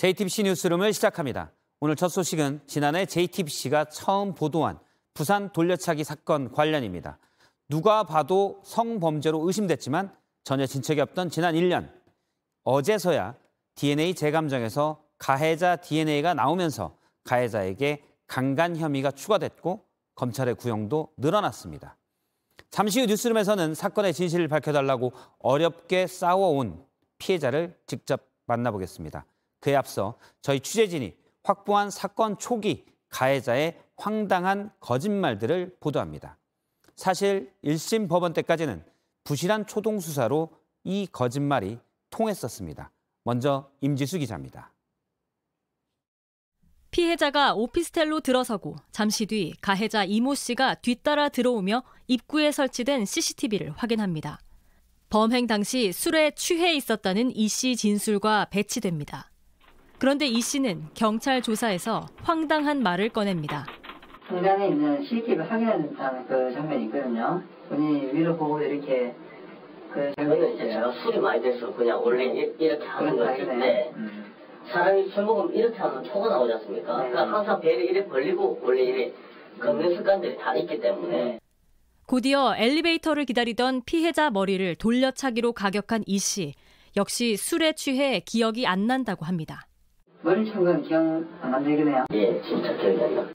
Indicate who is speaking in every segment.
Speaker 1: JTBC 뉴스룸을 시작합니다. 오늘 첫 소식은 지난해 JTBC가 처음 보도한 부산 돌려차기 사건 관련입니다. 누가 봐도 성범죄로 의심됐지만 전혀 진척이 없던 지난 1년 어제서야 DNA 재감정에서 가해자 DNA가 나오면서 가해자에게 강간 혐의가 추가됐고 검찰의 구형도 늘어났습니다. 잠시 후 뉴스룸에서는 사건의 진실을 밝혀달라고 어렵게 싸워온 피해자를 직접 만나보겠습니다. 그에 앞서 저희 취재진이 확보한 사건 초기 가해자의 황당한 거짓말들을 보도합니다. 사실 1심 법원 때까지는 부실한 초동 수사로 이 거짓말이 통했었습니다. 먼저 임지수 기자입니다.
Speaker 2: 피해자가 오피스텔로 들어서고 잠시 뒤 가해자 이모 씨가 뒤따라 들어오며 입구에 설치된 CCTV를 확인합니다. 범행 당시 술에 취해 있었다는 이 씨 진술과 배치됩니다. 그런데 이 씨는 경찰 조사에서 황당한 말을 꺼냅니다. 통장에 있는 실기를 확인했는그 장면이 있거든요. 본인이 위로 보고 이렇게 그 저는 이제 제가 술이 많이 돼서 그냥 원래 이렇게 하는 건데 음. 사람이 술 먹으면 이렇게 하면 초가 나오지 않습니까? 네. 그러니까 항상 배를 이렇게 벌리고 원래 이렇게 걷는 음. 습관들이 다 있기 때문에. 네. 곧이어 엘리베이터를 기다리던 피해자 머리를 돌려차기로 가격한 이 씨. 역시 술에 취해 기억이 안 난다고 합니다. 머리총각 기억 안 되겠네요. 예, 진짜 기억이 안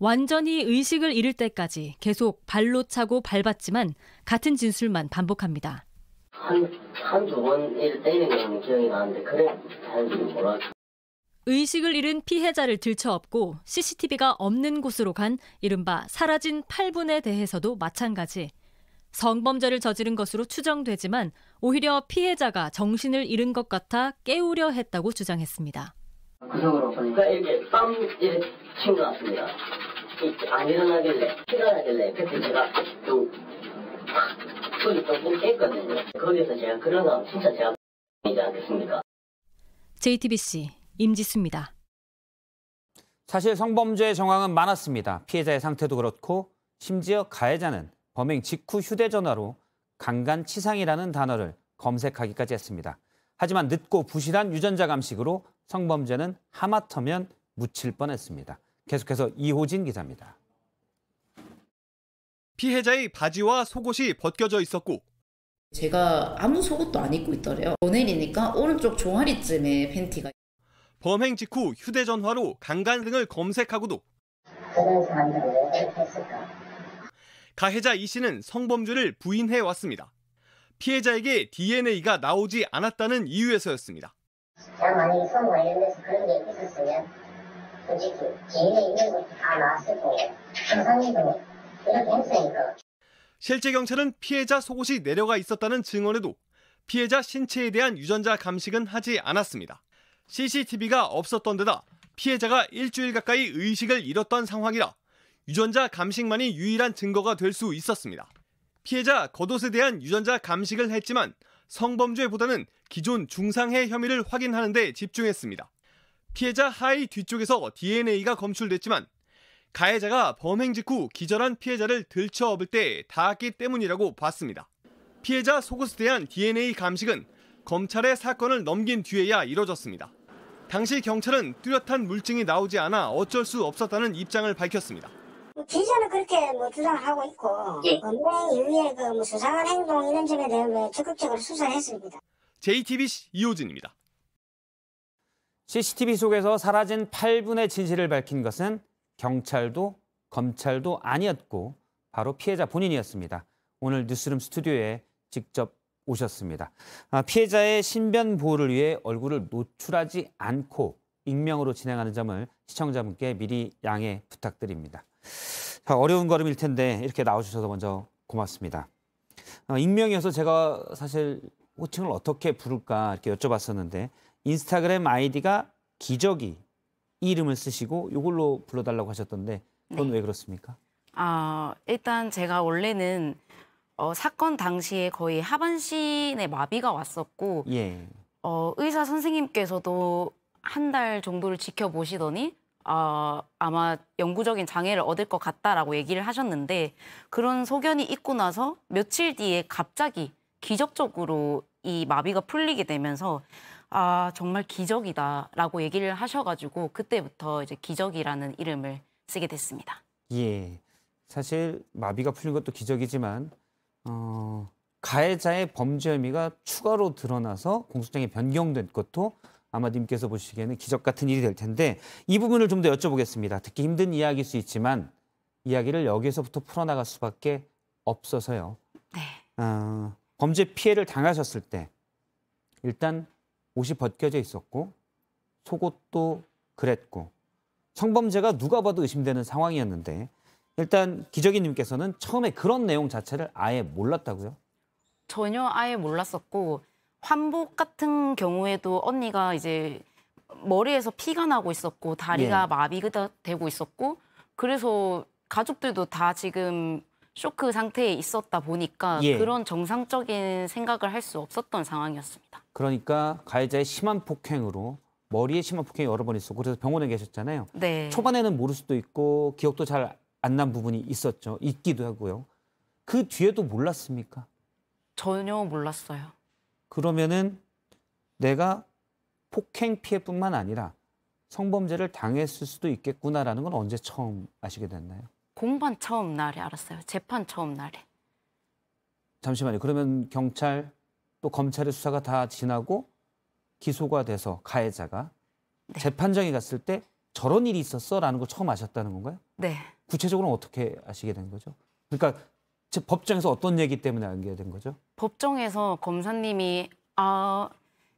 Speaker 2: 완전히 의식을 잃을 때까지 계속 발로 차고 밟았지만 같은 진술만 반복합니다. 한한두번 때리는 건 기억이 나는데 그래 잘 몰라. 의식을 잃은 피해자를 들쳐업고 CCTV가 없는 곳으로 간 이른바 사라진 8분에 대해서도 마찬가지. 성범죄를 저지른 것으로 추정되지만 오히려 피해자가 정신을 잃은 것 같아 깨우려 했다고 주장했습니다. 구석으로 보니까 이렇게 빰 이렇게 튕겨왔습니다. 안 일어나길래 일어나길래 그때 제가 좀 소리 조금 깼거든요. 거기서 제가 그러다 진짜 제가 이지 않겠습니까? JTBC 임지수입니다.
Speaker 1: 사실 성범죄의 정황은 많았습니다. 피해자의 상태도 그렇고 심지어 가해자는 범행 직후 휴대전화로 강간치상이라는 단어를 검색하기까지 했습니다. 하지만 늦고 부실한 유전자 감식으로 성범죄는 하마터면 묻힐 뻔했습니다. 계속해서 이호진 기자입니다. 피해자의 바지와 속옷이 벗겨져 있었고
Speaker 3: 제가 아무 속옷도 안 입고 있더래요. 연예인이니까 오른쪽 종아리쯤에 팬티가. 범행 직후 휴대전화로 강간 등을 검색하고도
Speaker 4: 가해자 이 씨는 성범죄를 부인해 왔습니다. 피해자에게 DNA가 나오지 않았다는 이유에서였습니다. 제가 만약에 선거나 이서 그런 게 있었으면 솔직히 개인의 있는 것다 나왔을 거고
Speaker 2: 상상해도 이렇게 했으니까.
Speaker 4: 실제 경찰은 피해자 속옷이 내려가 있었다는 증언에도 피해자 신체에 대한 유전자 감식은 하지 않았습니다. CCTV가 없었던 데다 피해자가 일주일 가까이 의식을 잃었던 상황이라 유전자 감식만이 유일한 증거가 될 수 있었습니다. 피해자 겉옷에 대한 유전자 감식을 했지만 성범죄보다는 기존 중상해 혐의를 확인하는 데 집중했습니다. 피해자 하이 뒤쪽에서 DNA가 검출됐지만 가해자가 범행 직후 기절한 피해자를 들쳐업을 때 닿았기 때문이라고 봤습니다. 피해자 속옷에 대한 DNA 감식은 검찰의 사건을 넘긴 뒤에야 이뤄졌습니다. 당시 경찰은 뚜렷한 물증이 나오지 않아 어쩔 수 없었다는 입장을 밝혔습니다.
Speaker 1: 피의자는 그렇게 뭐 주장을 하고 있고 예. 엄행 어, 이후에 그뭐 수상한 행동 이런 점에 대해 뭐 적극적으로 수사를 했습니다. JTBC 이호진입니다. CCTV 속에서 사라진 8분의 진실을 밝힌 것은 경찰도 검찰도 아니었고 바로 피해자 본인이었습니다. 오늘 뉴스룸 스튜디오에 직접 오셨습니다. 아, 피해자의 신변 보호를 위해 얼굴을 노출하지 않고 익명으로 진행하는 점을 시청자분께 미리 양해 부탁드립니다. 자, 어려운 걸음일 텐데 이렇게 나와주셔서 먼저 고맙습니다. 어, 익명이어서 제가 사실 호칭을 어떻게 부를까 이렇게 여쭤봤었는데 인스타그램 아이디가 기저귀 이 이름을 쓰시고 이걸로 불러달라고 하셨던데 그건 네. 왜 그렇습니까?
Speaker 3: 아 일단 제가 원래는 어, 사건 당시에 거의 하반신에 마비가 왔었고 예. 어, 의사 선생님께서도 한달 정도를 지켜보시더니 아, 아마 영구적인 장애를 얻을 것 같다라고 얘기를 하셨는데 그런 소견이 있고 나서 며칠 뒤에 갑자기 기적적으로 이 마비가 풀리게 되면서 아 정말 기적이다라고 얘기를 하셔가지고 그때부터 이제 기적이라는 이름을 쓰게 됐습니다.
Speaker 1: 예, 사실 마비가 풀린 것도 기적이지만 어, 가해자의 범죄 혐의가 추가로 드러나서 공소장이 변경된 것도 아마 님께서 보시기에는 기적 같은 일이 될 텐데 이 부분을 좀 더 여쭤보겠습니다. 듣기 힘든 이야기일 수 있지만 이야기를 여기서부터 풀어나갈 수밖에 없어서요. 네. 어, 범죄 피해를 당하셨을 때 일단 옷이 벗겨져 있었고 속옷도 그랬고 성범죄가 누가 봐도 의심되는 상황이었는데 일단 기적이님께서는 처음에 그런 내용 자체를 아예 몰랐다고요?
Speaker 3: 전혀 아예 몰랐었고 한복 같은 경우에도 언니가 이제 머리에서 피가 나고 있었고 다리가 예. 마비가 되고 있었고 그래서 가족들도 다 지금 쇼크 상태에 있었다 보니까 예. 그런 정상적인 생각을 할 수 없었던 상황이었습니다.
Speaker 1: 그러니까 가해자의 심한 폭행으로 머리에 심한 폭행이 여러 번 있었고 그래서 병원에 계셨잖아요. 네. 초반에는 모를 수도 있고 기억도 잘 안 난 부분이 있었죠. 있기도 하고요. 그 뒤에도 몰랐습니까?
Speaker 3: 전혀 몰랐어요.
Speaker 1: 그러면은 내가 폭행 피해뿐만 아니라 성범죄를 당했을 수도 있겠구나라는 건 언제 처음 아시게 됐나요?
Speaker 3: 공판 처음 날에 알았어요. 재판 처음 날에.
Speaker 1: 잠시만요. 그러면 경찰 또 검찰의 수사가 다 지나고 기소가 돼서 가해자가 네. 재판장에 갔을 때 저런 일이 있었어라는 걸 처음 아셨다는 건가요? 네. 구체적으로 는 어떻게 아시게 된 거죠? 그러니까 법정에서 어떤 얘기 때문에 알게 된 거죠?
Speaker 3: 법정에서 검사님이 아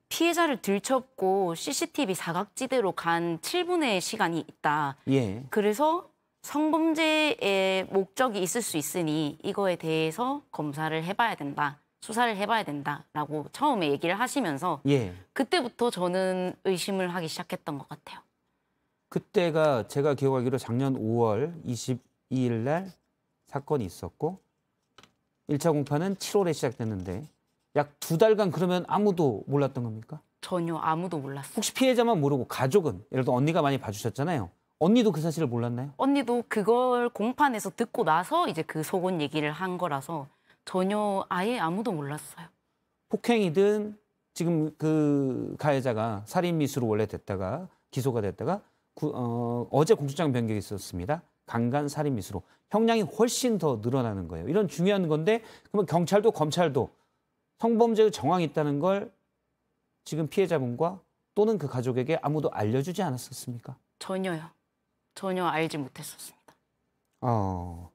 Speaker 3: 피해자를 들쳤고 CCTV 사각지대로 간 7분의 시간이 있다. 예. 그래서 성범죄의 목적이 있을 수 있으니 이거에 대해서 검사를 해봐야 된다. 수사를 해봐야 된다라고 처음에 얘기를 하시면서 예. 그때부터 저는 의심을 하기 시작했던 것 같아요.
Speaker 1: 그때가 제가 기억하기로 작년 5월 22일 날 사건이 있었고 1차 공판은 7월에 시작됐는데 약 두 달간 그러면 아무도 몰랐던 겁니까?
Speaker 3: 전혀 아무도 몰랐어요.
Speaker 1: 혹시 피해자만 모르고 가족은 예를 들어 언니가 많이 봐주셨잖아요. 언니도 그 사실을 몰랐나요?
Speaker 3: 언니도 그걸 공판에서 듣고 나서 이제 그 속은 얘기를 한 거라서 전혀 아예 아무도 몰랐어요.
Speaker 1: 폭행이든 지금 그 가해자가 살인 미수로 원래 됐다가 기소가 됐다가 구, 어, 어제 공소장 변경이 있었습니다. 강간 살인 미수로 형량이 훨씬 더 늘어나는 거예요. 이런 중요한 건데 그러면 경찰도 검찰도 성범죄의 정황이 있다는 걸 지금 피해자분과 또는 그 가족에게 아무도 알려주지 않았었습니까?
Speaker 3: 전혀요. 전혀 알지 못했었습니다.
Speaker 1: 어.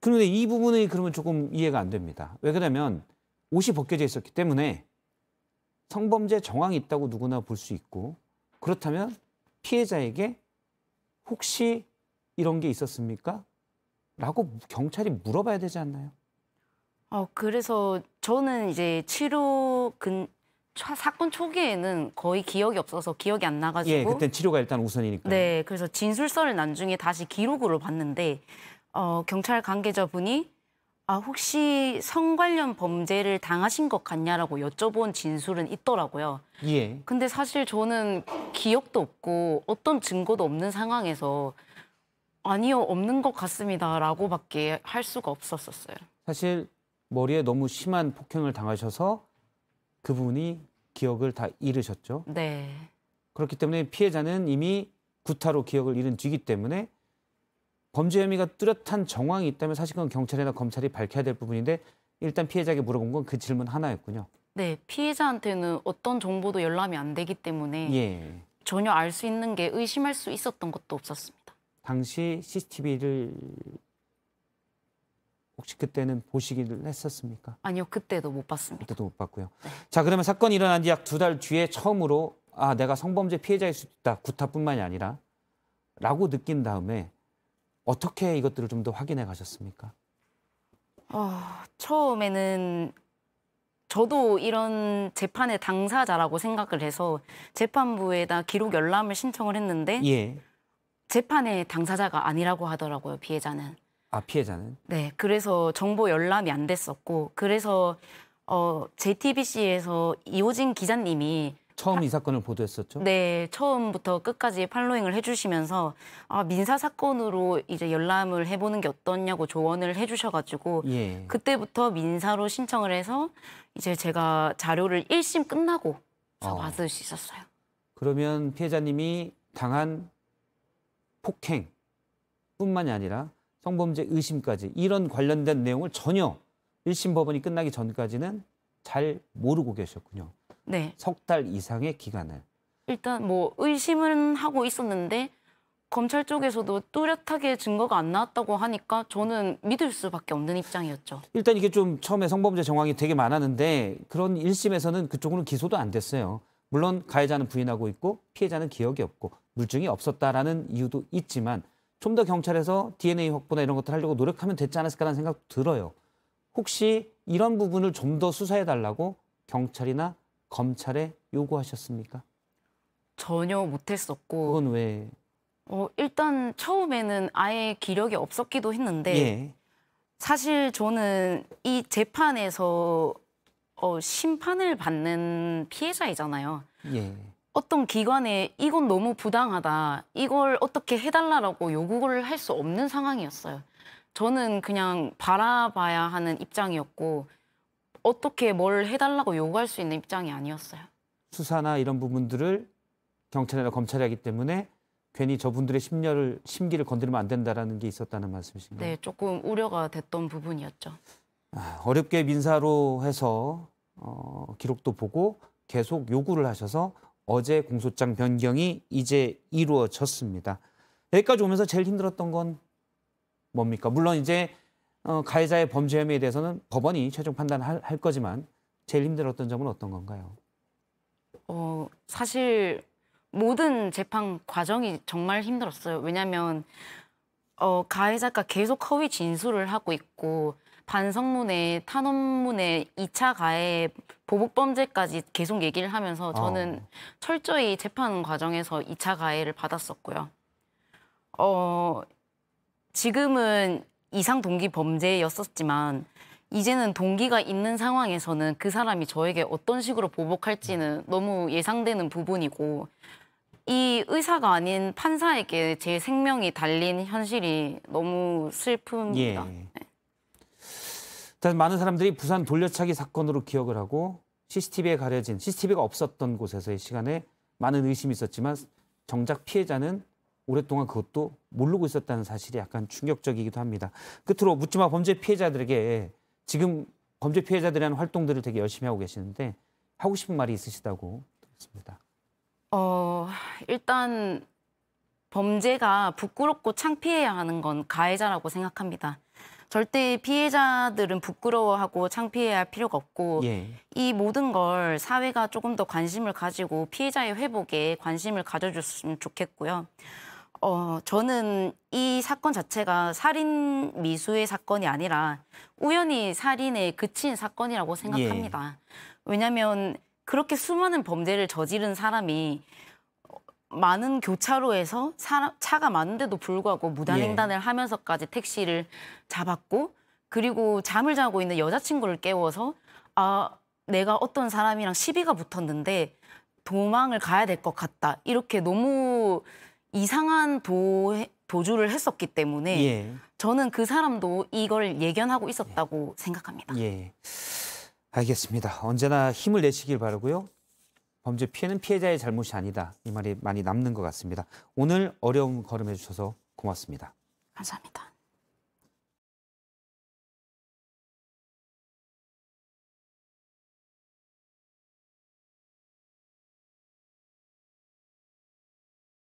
Speaker 1: 그런데 이 부분이 그러면 조금 이해가 안 됩니다. 왜 그러냐면 옷이 벗겨져 있었기 때문에 성범죄 정황이 있다고 누구나 볼 수 있고 그렇다면 피해자에게 혹시 이런 게 있었습니까? 라고 경찰이 물어봐야 되지 않나요?
Speaker 3: 어, 그래서 저는 이제 치료 근 사건 초기에는 거의 기억이 없어서 기억이 안 나가지고 예, 그때
Speaker 1: 치료가 일단 우선이니까.
Speaker 3: 네, 그래서 진술서를 나중에 다시 기록으로 봤는데 어, 경찰 관계자분이 아, 혹시 성 관련 범죄를 당하신 것 같냐라고 여쭤본 진술은 있더라고요. 예. 근데 사실 저는 기억도 없고 어떤 증거도 없는 상황에서 아니요, 없는 것 같습니다라고밖에 할 수가 없었었어요.
Speaker 1: 사실 머리에 너무 심한 폭행을 당하셔서 그분이 기억을 다 잃으셨죠. 네. 그렇기 때문에 피해자는 이미 구타로 기억을 잃은 뒤기 때문에 범죄 혐의가 뚜렷한 정황이 있다면 사실 그건 경찰이나 검찰이 밝혀야 될 부분인데 일단 피해자에게 물어본 건 그 질문 하나였군요.
Speaker 3: 네, 피해자한테는 어떤 정보도 열람이 안 되기 때문에 예. 전혀 알 수 있는 게 의심할 수 있었던 것도 없었습니다.
Speaker 1: 당시 CCTV를 혹시 그때는 보시기를 했었습니까?
Speaker 3: 아니요, 그때도 못 봤습니다.
Speaker 1: 그때도 못 봤고요. 네. 자, 그러면 사건이 일어난 지 약 두 달 뒤에 처음으로 아, 내가 성범죄 피해자일 수 있다. 구타뿐만이 아니라 라고 느낀 다음에 어떻게 이것들을 좀 더 확인해 가셨습니까?
Speaker 3: 어, 처음에는 저도 이런 재판의 당사자라고 생각을 해서 재판부에다 기록 열람을 신청을 했는데 예. 재판의 당사자가 아니라고 하더라고요, 피해자는.
Speaker 1: 아, 피해자는?
Speaker 3: 네, 그래서 정보 열람이 안 됐었고 그래서 어, JTBC에서 이호진 기자님이 처음
Speaker 1: 이 사건을 보도했었죠?
Speaker 3: 네, 처음부터 끝까지 팔로잉을 해주시면서 아, 민사 사건으로 이제 열람을 해보는 게 어떻냐고 조언을 해주셔가지고 예. 그때부터 민사로 신청을 해서 이제 제가 자료를 1심 끝나고 어. 받을 수 있었어요.
Speaker 1: 그러면 피해자님이 당한 폭행뿐만이 아니라 성범죄 의심까지 이런 관련된 내용을 전혀 1심 법원이 끝나기 전까지는 잘 모르고 계셨군요. 네. 석 달 이상의 기간을.
Speaker 3: 일단 뭐 의심은 하고 있었는데 검찰 쪽에서도 뚜렷하게 증거가 안 나왔다고 하니까 저는 믿을 수밖에 없는 입장이었죠.
Speaker 1: 일단 이게 좀 처음에 성범죄 정황이 되게 많았는데 그런 1심에서는 그쪽으로 기소도 안 됐어요. 물론 가해자는 부인하고 있고 피해자는 기억이 없고 물증이 없었다라는 이유도 있지만 좀 더 경찰에서 DNA 확보나 이런 것들 하려고 노력하면 됐지 않았을까라는 생각도 들어요. 혹시 이런 부분을 좀 더 수사해 달라고 경찰이나 검찰에 요구하셨습니까?
Speaker 3: 전혀 못했었고. 그건 왜? 어, 일단 처음에는 아예 기력이 없었기도 했는데 예. 사실 저는 이 재판에서 어, 심판을 받는 피해자이잖아요. 예. 어떤 기관에 이건 너무 부당하다, 이걸 어떻게 해달라고 라 요구를 할 수 없는 상황이었어요. 저는 그냥 바라봐야 하는 입장이었고 어떻게 뭘 해달라고 요구할 수 있는 입장이 아니었어요.
Speaker 1: 수사나 이런 부분들을 경찰이나 검찰이 하기 때문에 괜히 저분들의 심려를 심기를 건드리면 안 된다라는 게 있었다는 말씀이신가요? 네,
Speaker 3: 조금 우려가 됐던 부분이었죠.
Speaker 1: 아, 어렵게 민사로 해서 어, 기록도 보고 계속 요구를 하셔서 어제 공소장 변경이 이제 이루어졌습니다. 여기까지 오면서 제일 힘들었던 건 뭡니까? 물론 이제 어, 가해자의 범죄 혐의에 대해서는 법원이 최종 판단할 거지만 제일 힘들었던 점은 어떤 건가요?
Speaker 3: 어, 사실 모든 재판 과정이 정말 힘들었어요. 왜냐하면 어, 가해자가 계속 허위 진술을 하고 있고 반성문에 탄원문에 2차 가해 보복 범죄까지 계속 얘기를 하면서 아. 저는 어. 철저히 재판 과정에서 2차 가해를 받았었고요. 어 지금은 이상 동기 범죄였었지만 이제는 동기가 있는 상황에서는 그 사람이 저에게 어떤 식으로 보복할지는 너무 예상되는 부분이고 이 의사가 아닌 판사에게 제 생명이 달린 현실이 너무 슬픕니다.
Speaker 1: 예. 일단 많은 사람들이 부산 돌려차기 사건으로 기억을 하고 CCTV에 가려진 CCTV가 없었던 곳에서의 시간에 많은 의심이 있었지만 정작 피해자는 오랫동안 그것도 모르고 있었다는 사실이 약간 충격적이기도 합니다. 끝으로 묻지마 범죄 피해자들에게 지금 범죄 피해자들이라는 활동들을 되게 열심히 하고 계시는데 하고 싶은 말이 있으시다고 들었습니다.
Speaker 3: 어, 일단 범죄가 부끄럽고 창피해야 하는 건 가해자라고 생각합니다. 절대 피해자들은 부끄러워하고 창피해할 필요가 없고 예. 이 모든 걸 사회가 조금 더 관심을 가지고 피해자의 회복에 관심을 가져줬으면 좋겠고요. 어, 저는 이 사건 자체가 살인 미수의 사건이 아니라 우연히 살인에 그친 사건이라고 예. 생각합니다. 예. 왜냐하면 그렇게 수많은 범죄를 저지른 사람이 많은 교차로에서 사람, 차가 많은데도 불구하고 무단횡단을 예. 하면서까지 택시를 잡았고 그리고 잠을 자고 있는 여자친구를 깨워서 아 내가 어떤 사람이랑 시비가 붙었는데 도망을 가야 될 것 같다 이렇게 너무 이상한 도 도주를 했었기 때문에 예. 저는 그 사람도 이걸 예견하고 있었다고 예. 생각합니다.
Speaker 1: 예. 알겠습니다. 언제나 힘을 내시길 바라고요. 범죄 피해는 피해자의 잘못이 아니다. 이 말이 많이 남는 것 같습니다. 오늘 어려운 걸음 해주셔서 고맙습니다.
Speaker 2: 감사합니다.